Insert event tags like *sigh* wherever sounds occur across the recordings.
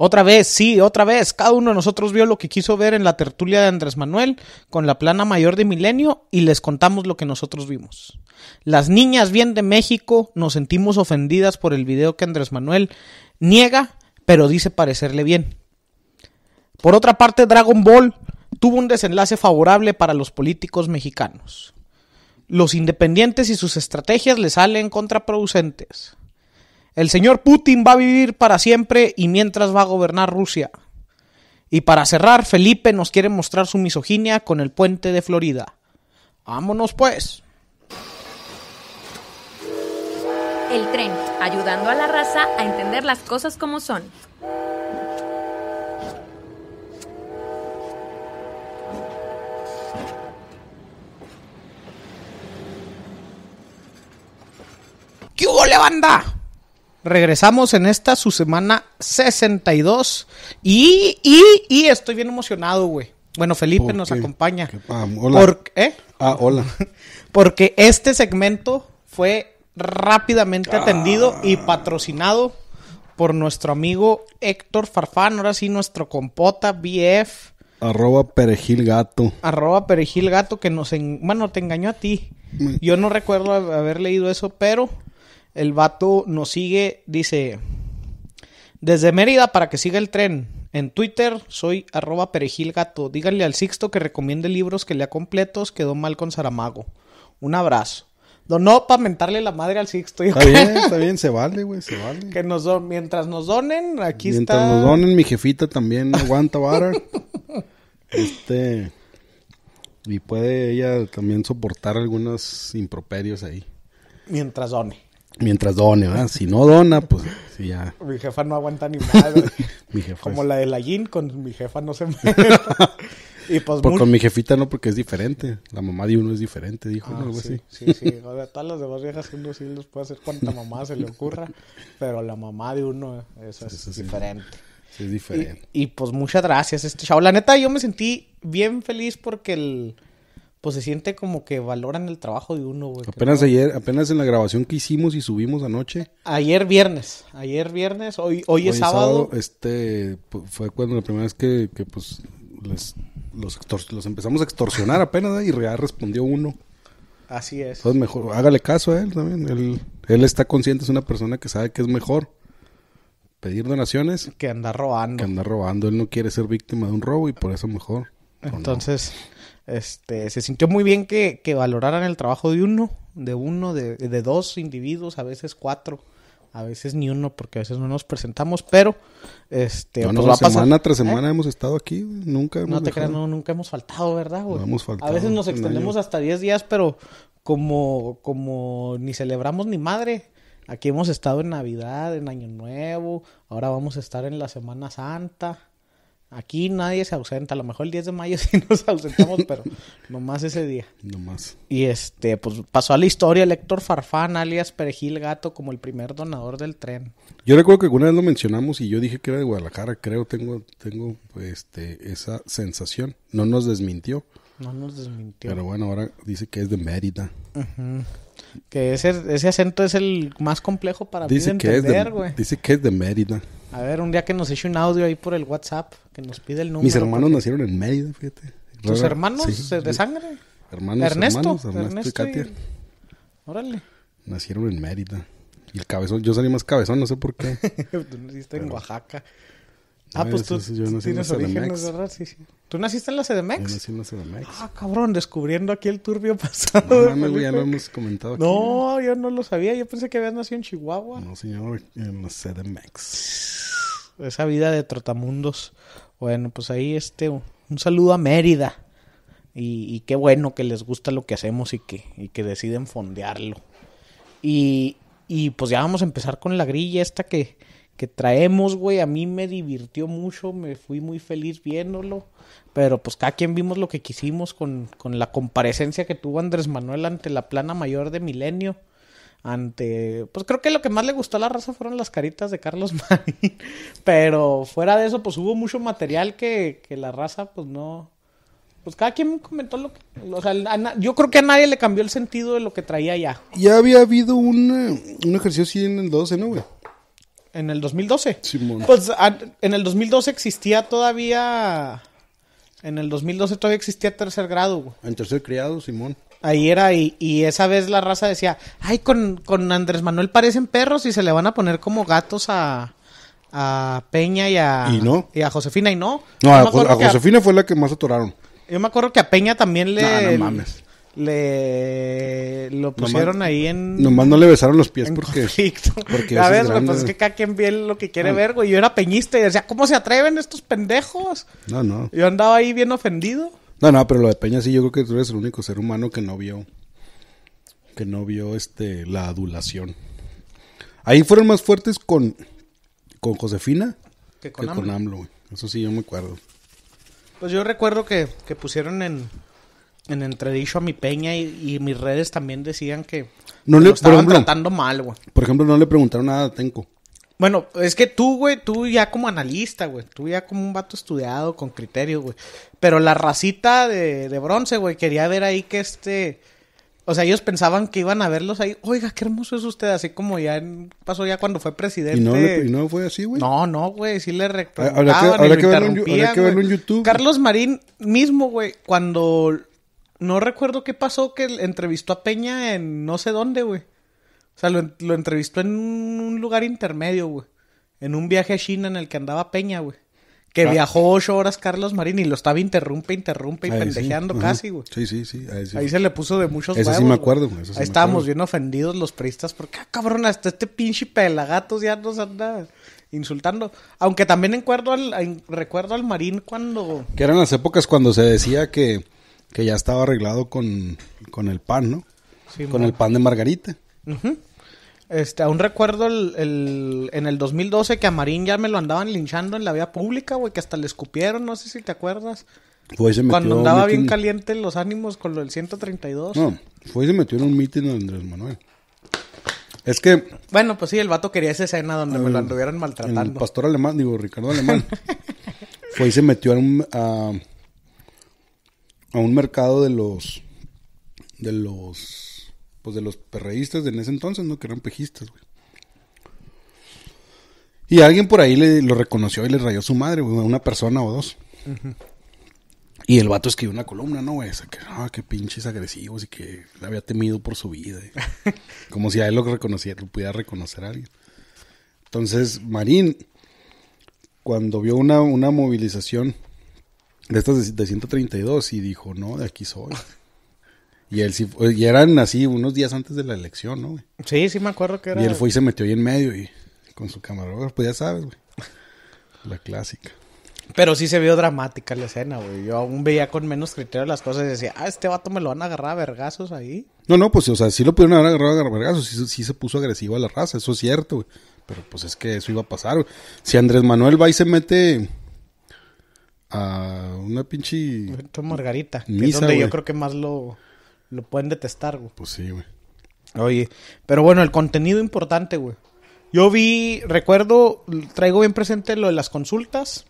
Otra vez, sí, otra vez. Cada uno de nosotros vio lo que quiso ver en la tertulia de Andrés Manuel con la plana mayor de Milenio y les contamos lo que nosotros vimos. Las niñas bien de México nos sentimos ofendidas por el video que Andrés Manuel niega, pero dice parecerle bien. Por otra parte, Dragon Ball tuvo un desenlace favorable para los políticos mexicanos. Los independientes y sus estrategias le salen contraproducentes. El señor Putin va a vivir para siempre y mientras va a gobernar Rusia. Y para cerrar, Felipe nos quiere mostrar su misoginia con el puente de Florida. Vámonos pues. El tren, ayudando a la raza a entender las cosas como son. ¿Qué hubo, banda? Regresamos en esta su semana 62 y, y, y estoy bien emocionado, güey. Bueno, Felipe nos acompaña. hola. Porque, ah, hola. Ah, *laughs* Porque este segmento fue rápidamente ah. atendido y patrocinado por nuestro amigo Héctor Farfán, ahora sí nuestro compota BF. Arroba perejil gato. Arroba perejil gato que nos... En... Bueno, te engañó a ti. Yo no recuerdo haber leído eso, pero... El vato nos sigue, dice, desde Mérida para que siga el tren. En Twitter soy arroba perejilgato. Díganle al Sixto que recomiende libros que lea completos. Quedó mal con Saramago. Un abrazo. Donó para mentarle la madre al Sixto. Está bien, está bien, se vale, güey, se vale. Que nos mientras nos donen, aquí está. Mientras nos donen, mi jefita también *laughs* aguanta vara. este. Y puede ella también soportar algunos improperios ahí. Mientras done. Mientras done, ¿verdad? Si no dona, pues sí, ya. Mi jefa no aguanta ni madre. *laughs* mi jefa Como la de la Yin, con mi jefa no se *laughs* mete. y pues, pues con mi jefita no, porque es diferente. La mamá de uno es diferente, dijo. Ah, sí, sí, sí. *laughs* O sea, todas las demás viejas uno sí los puede hacer cuanta mamá se le ocurra. Pero la mamá de uno, es diferente. Sí, es diferente. Y, pues muchas gracias, este chavo. La neta, yo me sentí bien feliz porque el pues se siente como que valoran el trabajo de uno, güey. Apenas ayer, apenas en la grabación que hicimos y subimos anoche. Ayer viernes, ayer viernes, hoy, hoy, es sábado. Este fue cuando la primera vez que, pues los, los empezamos a extorsionar apenas ¿eh? y ya respondió uno. Así es. Entonces mejor, hágale caso a él también. Él, él está consciente, es una persona que sabe que es mejor pedir donaciones. Que andar robando. Que andar robando. Él no quiere ser víctima de un robo y por eso mejor. Entonces, este, se sintió muy bien que, que, valoraran el trabajo de uno, de uno, de, dos individuos, a veces cuatro, a veces ni uno, porque a veces no nos presentamos, pero este, pues va semana pasar. tras ¿Eh? semana hemos estado aquí, nunca hemos No te creas, no, nunca hemos faltado, ¿verdad, a veces nos extendemos hasta diez días, pero como, como ni celebramos ni madre, Aquí hemos estado en Navidad, en Año Nuevo, ahora vamos a estar en la Semana Santa. Aquí nadie se ausenta, a lo mejor el 10 de mayo *laughs* sí nos ausentamos, pero nomás ese día. Nomás. Y este, pues pasó a la historia el Héctor Farfán, alias Perejil Gato, como el primer donador del tren. Yo recuerdo que alguna vez lo mencionamos y yo dije que era de Guadalajara, creo, tengo, tengo este, esa sensación. No nos desmintió. No nos desmintió. Pero bueno, ahora dice que es de Mérida. Ajá. Que ese, ese acento es el más complejo para mí de entender, güey. Dice que es de Mérida. A ver, un día que nos eche un audio ahí por el WhatsApp, que nos pide el número. Mis hermanos nacieron en Mérida, fíjate. ¿Tus hermanos de sangre? Hermanos, Ernesto, hermanos, Ernesto, y Katia. Órale. Nacieron en Mérida. Y el cabezón, yo salí más cabezón, no sé por qué. *laughs* Tú naciste en Oaxaca. Ah, pues tú yo nací en la orígenes, ¿Tú naciste en la CDMX? Yo nací en la CDMX. Ah, cabrón, descubriendo aquí el turbio *laughs* pasado. No, ya lo comentado aquí. No, yo no lo sabía. Yo pensé que habías nacido en Chihuahua. No, señor, en la CDMX. Esa vida de trotamundos. Bueno, pues ahí este... Un saludo a Mérida. Y, qué bueno que les gusta lo que hacemos y que, que deciden fondearlo. Y, y pues ya vamos a empezar con la grilla esta que que traemos, güey. A mí me divirtió mucho, me fui muy feliz viéndolo. Pero pues cada quien vimos lo que quisimos con, con la comparecencia que tuvo Andrés Manuel ante la plana mayor de Milenio. Ante, pues creo que lo que más le gustó a la raza fueron las caritas de Carlos *laughs* Marín. Pero fuera de eso, pues hubo mucho material que, que la raza, pues no. Pues cada quien comentó lo que. O sea, yo creo que a nadie le cambió el sentido de lo que traía ya. Ya había habido un, eh, un ejercicio así en el 12, ¿no, güey? en el 2012. Simón. Pues en el 2012 existía todavía. En el 2012 todavía existía tercer grado, güey. En tercer criado, Simón. Ahí era, y, y, esa vez la raza decía: Ay, con, con Andrés Manuel parecen perros y se le van a poner como gatos a Peña y a, ¿Y no? a Josefina y no. No, a, Josefina fue la que más atoraron. Yo me acuerdo que a Peña también le. No, no mames le lo pusieron ahí en nomás no le besaron los pies porque, porque a ver güey pues que cada bien lo que quiere ah. ver güey yo era peñista y decía cómo se atreven estos pendejos no no yo andaba ahí bien ofendido no no pero lo de Peña sí yo creo que tú eres el único ser humano que no vio que no vio este la adulación ahí fueron más fuertes con con Josefina que con AMLO, eso sí yo me acuerdo pues yo recuerdo que pusieron en en entredicho a mi peña y, mis redes también decían que no le, lo estaban tratando mal, güey. Por ejemplo, no le preguntaron nada a Tenco. Bueno, es que tú, güey, tú ya como analista, güey, tú ya como un vato estudiado con criterio, güey. Pero la racita de, bronce, güey, quería ver ahí que este... O sea, ellos pensaban que iban a verlos ahí. Oiga, qué hermoso es usted, así como ya pasó ya cuando fue presidente. Y no, no fue así, güey. No, no, güey, sí le Habrá YouTube. Carlos Marín mismo, güey, cuando no recuerdo qué pasó que entrevistó a Peña en no sé dónde, güey. O sea, lo, entrevistó en un lugar intermedio, güey. En un viaje a China en el que andaba Peña, güey. Que viajó ocho horas Carlos Marín y lo estaba interrumpe, interrumpe y pendejeando casi, güey. Sí, sí, sí. Ahí, se le puso de muchos Eso huevos, sí me acuerdo, estábamos bien ofendidos los periodistas porque, ah, cabrón, hasta este pinche pelagatos ya nos anda insultando. Aunque también al, recuerdo al Marín cuando... Que eran las épocas cuando se decía que que ya estaba arreglado con, el pan, ¿no? con el pan de Margarita. Este, aún recuerdo el, en el 2012 que a Marín ya me lo andaban linchando en la vía pública, güey, que hasta le escupieron, no sé si te acuerdas. Fue, se metió Cuando andaba bien caliente los ánimos con lo del 132. No, fue y se metió en un mitin de Andrés Manuel. Es que... Bueno, pues sí, el vato quería esa escena donde me lo anduvieran maltratando. El pastor alemán, digo, Ricardo Alemán, *laughs* fue y se metió en un a un mercado de los, de los, pues de los perreístas de en ese entonces, ¿no? Que eran pejistas, güey. Y alguien por ahí le, lo reconoció y le rayó su madre, güey, una persona o dos. Y el vato escribió una columna, ¿no, güey? que, ah, pinches agresivos y que le había temido por su vida. *laughs* Como si a él lo reconociera, lo pudiera reconocer alguien. Entonces, Marín, cuando vio una, una movilización de estas de, 132 y dijo, no, de aquí soy. Y él eran así unos días antes de la elección, ¿no? Güey? Sí, sí me acuerdo que era. Y él fue y se metió ahí en medio y con su camarógrafo, pues ya sabes, güey. La clásica. Pero sí se vio dramática la escena, güey. Yo aún veía con menos criterio las cosas y decía, ah, este vato me lo van a agarrar a vergazos ahí. No, no, pues, o sea, sí lo pudieron haber agarrado a vergazos, sí, sí se puso agresivo a la raza, eso es cierto, güey. Pero pues es que eso iba a pasar, güey. Si Andrés Manuel va y se mete a una pinche. Margarita. donde yo creo que más lo, lo pueden detestar, güey. Pues sí, güey. Oye, pero bueno, el contenido importante, güey. Yo vi, recuerdo, traigo bien presente lo de las consultas,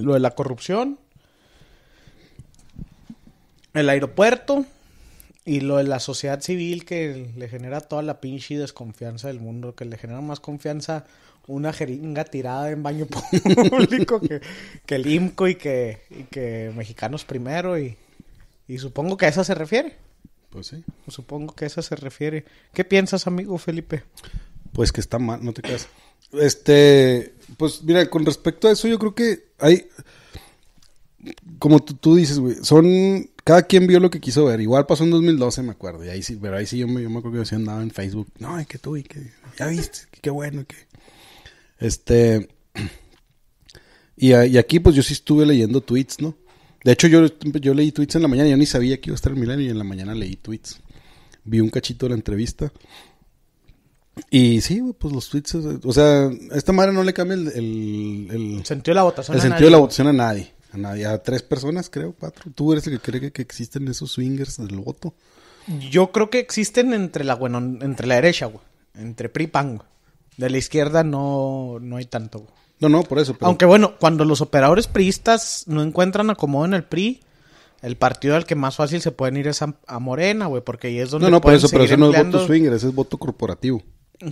lo de la corrupción, el aeropuerto, y lo de la sociedad civil que le genera toda la pinche desconfianza del mundo, que le genera más confianza una jeringa tirada en baño *laughs* público que, el IMCO y que, mexicanos primero. Y, y supongo que a esa se refiere. Pues sí. Supongo que a esa se refiere. ¿Qué piensas, amigo Felipe? Pues que está mal, no te creas. Este, pues mira, con respecto a eso, yo creo que hay, como tú dices, güey, son cada quien vio lo que quiso ver. Igual pasó en 2012, me acuerdo. Y ahí sí, pero ahí sí yo me, acuerdo que yo andaba en Facebook. No, es que tú, y que ya viste, qué bueno, que. Este. Y, aquí, pues yo sí estuve leyendo tweets, ¿no? De hecho, yo, yo leí tweets en la mañana. Yo ni sabía que iba a estar en Milán y en la mañana leí tweets. Vi un cachito de la entrevista. Y sí, pues los tweets. O sea, a esta madre no le cambia el. sentido de la votación. El sentido la votación a nadie. A tres personas, creo, cuatro. Tú eres el que cree que, existen esos swingers del voto. Yo creo que existen entre la, bueno, entre la derecha, güey. Entre PRI y PAN, güey. De la izquierda no, no hay tanto, No, no, por eso. Aunque bueno, cuando los operadores priistas no encuentran acomodo en el PRI, el partido al que más fácil se pueden ir es a, Morena, güey, porque ahí es donde. No, no, por eso, es voto swinger, es voto corporativo.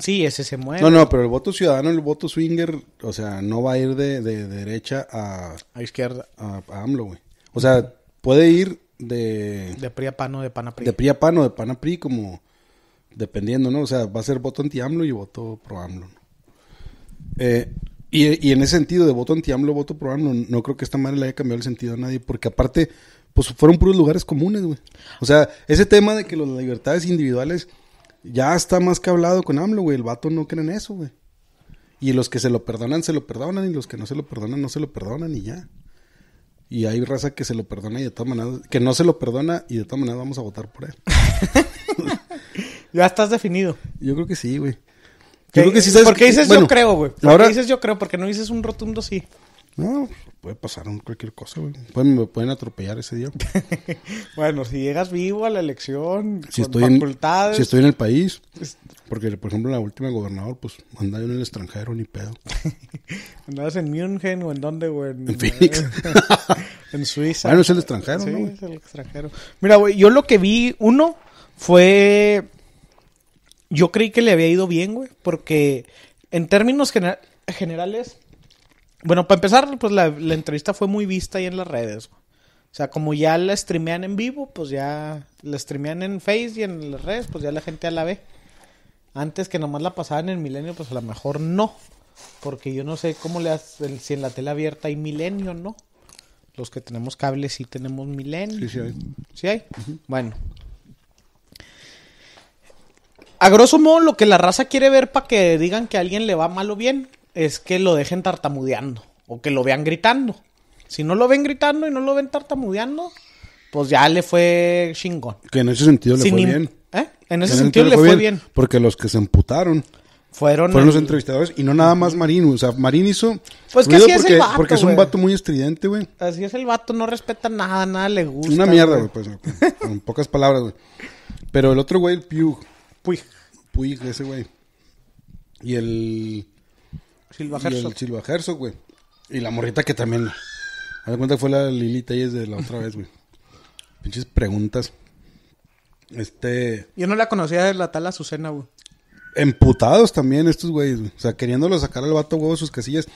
Sí, ese se mueve. No, no, pero el voto ciudadano, el voto swinger, o sea, no va a ir de, derecha a... A izquierda. A, AMLO, güey. O sea, puede ir de... De PRI a PAN o de PAN a PRI. De PRI a PAN o de PAN a PRI, como... Dependiendo, ¿no? O sea, va a ser voto anti-AMLO y voto pro-AMLO. ¿no? Eh, y, en ese sentido, de voto anti-AMLO, voto pro-AMLO, no, no creo que esta madre le haya cambiado el sentido a nadie, porque aparte, pues fueron puros lugares comunes, güey. O sea, ese tema de que las libertades individuales ya está más que hablado con AMLO, güey. El vato no cree en eso, güey. Y los que se lo perdonan, se lo perdonan. Y los que no se lo perdonan, no se lo perdonan y ya. Y hay raza que se lo perdona y de todas maneras... Que no se lo perdona y de todas maneras vamos a votar por él. *laughs* ya estás definido. Yo creo que sí, güey. Yo creo que sí dices yo creo, güey? ¿Por dices yo creo? Porque no dices un rotundo sí. No, puede pasar cualquier cosa, güey. me pueden atropellar ese día. *laughs* bueno, si llegas vivo a la elección, si con estoy facultades. si estoy en el país. Porque, por ejemplo, la última gobernador, pues andaba en el extranjero, ni pedo. *laughs* ¿Andabas en München o en dónde, güey? En, eh, *laughs* Suiza. Bueno, es el extranjero, es el extranjero. Mira, güey, yo lo que vi, uno, fue. Yo creí que le había ido bien, güey, porque en términos generales bueno, para empezar, pues la, entrevista fue muy vista ahí en las redes. O sea, como ya la streamean en vivo, pues ya la streamean en Face y en las redes, pues ya la gente ya la ve. Antes que nomás la pasaban en Milenio, pues a lo mejor no. Porque yo no sé cómo le hacen, si en la tele abierta hay Milenio, ¿no? Los que tenemos cable sí tenemos Milenio. Sí, sí hay. ¿Sí hay? Bueno. A grosso modo, lo que la raza quiere ver para que digan que a alguien le va mal o bien, es que lo dejen tartamudeando o que lo vean gritando. Si no lo ven gritando y no lo ven tartamudeando, pues ya le fue chingón. Que en ese sentido le fue bien. ¿Eh? En ese sentido, le fue, bien, Porque los que se emputaron fueron, fueron los entrevistadores y no nada más Marín. O sea, Marín hizo. Pues que así es el vato. Porque es un vato muy estridente, güey. Así es el vato, no respeta nada, nada le gusta. Una mierda, güey, pues. pocas palabras, güey. Pero el otro güey, el Puig. Puig, ese güey. Y el. Silva y Y la morrita que también. Me ver cuenta fue la Lilita y es de la otra vez, güey. Pinches preguntas. Este. Yo no la conocía de la tal Azucena, güey. Emputados también estos güeyes, O sea, queriéndolo sacar al vato huevo sus casillas.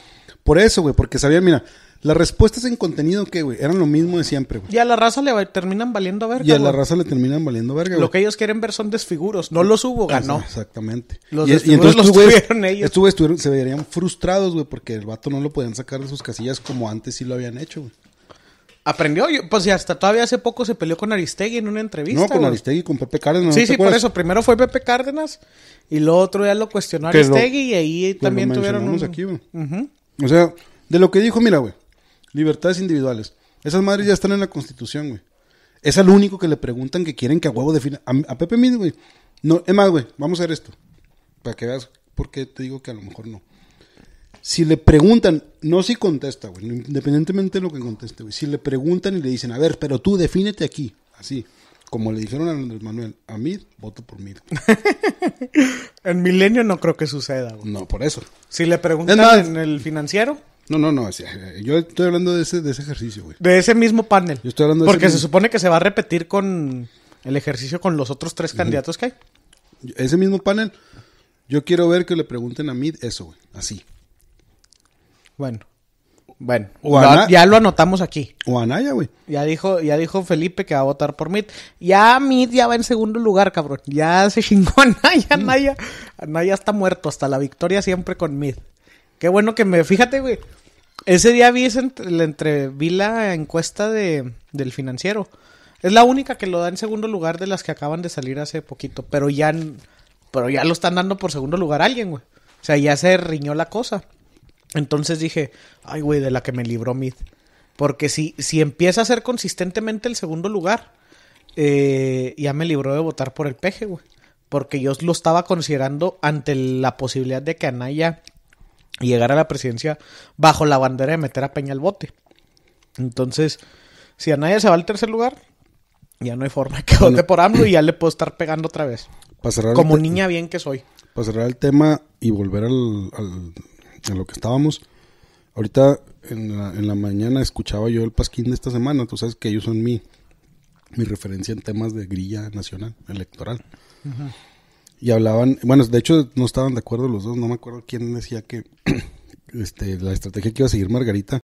Por eso, güey, porque sabían, mira, las respuestas en contenido que, güey, eran lo mismo de siempre, güey. Y a la raza le terminan valiendo verga. Y a la raza le terminan valiendo verga, güey. Lo que ellos quieren ver son desfiguros. No los hubo, ganó. Exactamente. Los y, entonces los tuvieron ellos. se verían frustrados, güey, porque el vato no lo podían sacar de sus casillas como antes sí lo habían hecho, güey. Aprendió, pues y hasta todavía hace poco se peleó con Aristegui en una entrevista. No, con Aristegui, con Pepe Cárdenas. Sí, sí, por eso. Primero fue Pepe Cárdenas y lo otro ya lo cuestionó Aristegui y ahí también tuvieron un... O sea, de lo que dijo, mira, güey, libertades individuales. Esas madres ya están en la constitución, güey. Es al único que le preguntan que quieren que a huevo defina. A, Pepe Mid, güey. No, es más, güey, vamos a hacer esto. Para que veas por qué te digo que a lo mejor no. Si le preguntan, no si contesta, güey, independientemente de lo que conteste, güey. Si le preguntan y le dicen, a ver, pero tú defínete aquí, así. Como le dijeron a Andrés Manuel, a mí voto por Mid. *laughs* en Milenio no creo que suceda. Güey. No, por eso. Si le preguntan en el financiero. No, no, no. Yo estoy hablando de ese, de ese ejercicio, güey. De ese mismo panel. Yo estoy hablando de Porque se supone que se va a repetir con el ejercicio con los otros tres candidatos que hay. Ese mismo panel. Yo quiero ver que le pregunten a Mid eso, güey. Así. Bueno. Bueno, ya lo anotamos aquí. Ya dijo, ya dijo Felipe que va a votar por Mid. Ya Mid ya va en segundo lugar, cabrón. Ya se chingó a Naya, mm. Naya. está muerto hasta la victoria siempre con Mid. Qué bueno que me, fíjate, güey. Ese día vi, entre, la encuesta de, del financiero. Es la única que lo da en segundo lugar de las que acaban de salir hace poquito. Pero ya, pero ya lo están dando por segundo lugar a alguien, güey. O sea, ya se riñó la cosa. Entonces dije, ay, güey, de la que me libró Mid. Porque si, si empieza a ser consistentemente el segundo lugar, eh, ya me libró de votar por el peje, güey. Porque yo lo estaba considerando ante la posibilidad de que Anaya llegara a la presidencia bajo la bandera de meter a Peña al bote. Entonces, si Anaya se va al tercer lugar, ya no hay forma que vote por AMLO y ya le puedo estar pegando otra vez. Como niña bien que soy. Pasará cerrar el tema y volver al en lo que estábamos. Ahorita en la, mañana escuchaba yo el pasquín de esta semana. Tú sabes que ellos son mi, mi referencia en temas de grilla nacional, electoral. Y hablaban, bueno, de hecho no estaban de acuerdo los dos, no me acuerdo quién decía que *clears throat* este, la estrategia que iba a seguir Margarita